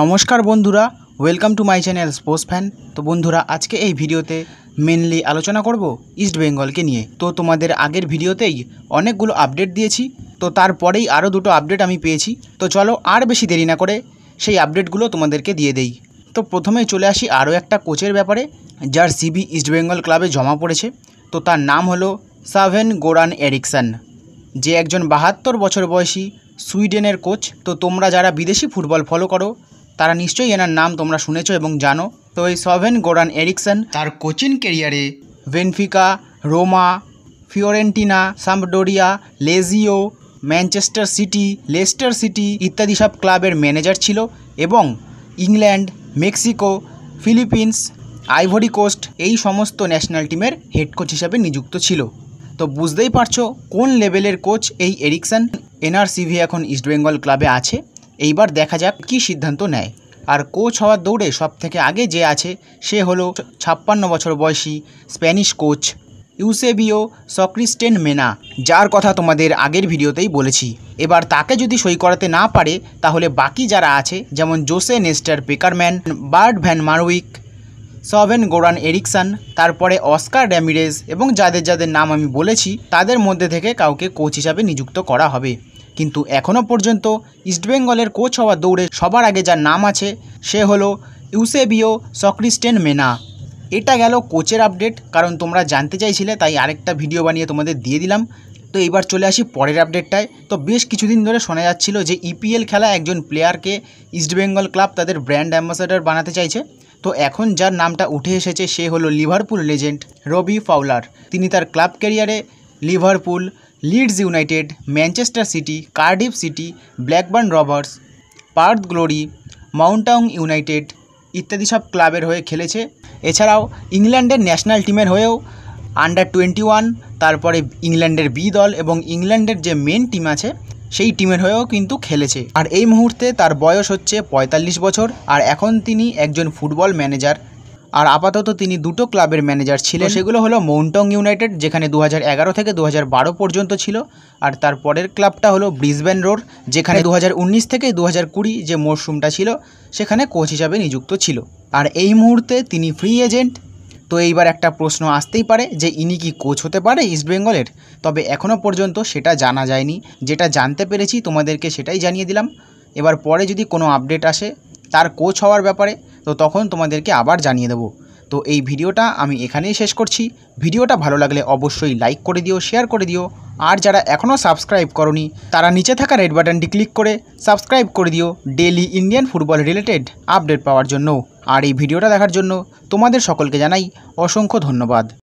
নমস্কার বন্ধুরা welcome to my channel sports fan তো বন্ধুরা আজকে এই ভিডিওতে মেনলি আলোচনা করব ইস্ট বেঙ্গলকে নিয়ে তো তোমাদের আগের ভিডিওতেই অনেকগুলো আপডেট দিয়েছি তো তারপরেই আরও দুটো আপডেট আমি পেয়েছি তো চলো আর বেশি দেরি না করে সেই আপডেটগুলো তোমাদেরকে দিয়ে দেই তো প্রথমেই চলে আসি আরও একটা কোচের ব্যাপারে যার সিবি ইস্ট বেঙ্গল ক্লাবে জমা পড়েছে তো তার নাম হলো সাভেন গোরান এরিকসন যে একজন বাহাত্তর বছর বয়সী সুইডেনের কোচ তো তোমরা যারা বিদেশি ফুটবল ফলো করো তারা নিশ্চয়ই এনার নাম তোমরা শুনেছ এবং জানো তো এই সভেন গোরান এরিকসন তার কোচিং কেরিয়ারে Benfica Roma Fiorentina Sampdoria Lazio Manchester City Leicester City ইত্যাদি সব ক্লাবের ম্যানেজার ছিল এবং England Mexico Philippines Ivory Coast এই সমস্ত ন্যাশনাল টিমের হেড কোচ হিসাবে নিযুক্ত ছিল তো বুঝতেই পারছো কোন লেভেলের কোচ এই এরিকসন এনআরসিভি এখন ইস্টবেঙ্গল ক্লাবে আছে এইবার দেখা যাক কি সিদ্ধান্ত নেয় আর কোচ হওয়ার দৌড়ে সব থেকে আগে যে আছে সে হলো ছাপ্পান্ন বছর বয়সী স্প্যানিশ কোচ ইউসেবিও সক্রিস্টেন মেনা যার কথা তোমাদের আগের ভিডিওতেই বলেছি এবার তাকে যদি সই করাতে না পারে তাহলে বাকি যারা আছে যেমন Jose Nestor Pekerman Bert van Marwijk Sven Goran Eriksson তারপরে অস্কার ড্যামিরেজ এবং যাদের যাদের নাম আমি বলেছি তাদের মধ্যে থেকে কাউকে কোচ হিসাবে নিযুক্ত করা হবে কিন্তু এখনও পর্যন্ত ইস্টবেঙ্গলের কোচ হওয়ার দৌড়ে সবার আগে যার নাম আছে সে হলো ইউসেবিও সক্রিস্টেন মেনা এটা গেল কোচের আপডেট কারণ তোমরা জানতে চাইছিলে তাই আরেকটা ভিডিও বানিয়ে তোমাদের দিয়ে দিলাম তো এবার চলে আসি পরের আপডেটটায় তো বেশ কিছুদিন ধরে শোনা যাচ্ছিল যে ইপিএল e খেলা একজন প্লেয়ারকে ইস্টবেঙ্গল ক্লাব তাদের ব্র্যান্ড অ্যাম্বাসাডার বানাতে চাইছে তো এখন যার নামটা উঠে এসেছে সে হলো লিভারপুল লেজেন্ড রবি ফাউলার তিনি তার ক্লাব ক্যারিয়ারে Liverpool Leeds United Manchester City Cardiff City Blackburn Rovers Perth Glory Muangthong United ইত্যাদি সব ক্লাবের হয়ে খেলেছে এছাড়াও ইংল্যান্ডের ন্যাশনাল টিমের হয়েও আন্ডার টোয়েন্টি ওয়ান তারপরে ইংল্যান্ডের বি দল এবং ইংল্যান্ডের যে মেন টিম আছে সেই টিমের হয়েও কিন্তু খেলেছে আর এই মুহূর্তে তার বয়স হচ্ছে ৪৫ বছর আর এখন তিনি একজন ফুটবল ম্যানেজার আর আপাতত তিনি দুটো ক্লাবের ম্যানেজার ছিলেন সেগুলো হলো মৌন্টং ইউনাইটেড যেখানে দু থেকে দু পর্যন্ত ছিল আর তার পরের ক্লাবটা হলো ব্রিসবেন রোড যেখানে দু থেকে দু যে মরশুমটা ছিল সেখানে কোচ হিসাবে নিযুক্ত ছিল আর এই মুহূর্তে তিনি ফ্রি এজেন্ট তো এইবার একটা প্রশ্ন আসতেই পারে যে ইনি কি কোচ হতে পারে ইস্টবেঙ্গলের তবে এখনও পর্যন্ত সেটা জানা যায়নি যেটা জানতে পেরেছি তোমাদেরকে সেটাই জানিয়ে দিলাম এবার পরে যদি কোনো আপডেট আসে তার কোচ হওয়ার ব্যাপারে তো তখন তোমাদেরকে আবার জানিয়ে দেবো তো এই ভিডিওটা আমি এখানেই শেষ করছি ভিডিওটা ভালো লাগলে অবশ্যই লাইক করে দিও শেয়ার করে দিও আর যারা এখনও সাবস্ক্রাইব করনি তারা নিচে থাকা রেড বাটনটি ক্লিক করে সাবস্ক্রাইব করে দিও daily Indian football related update পাওয়ার জন্য আর এই ভিডিওটা দেখার জন্য তোমাদের সকলকে জানাই অসংখ্য ধন্যবাদ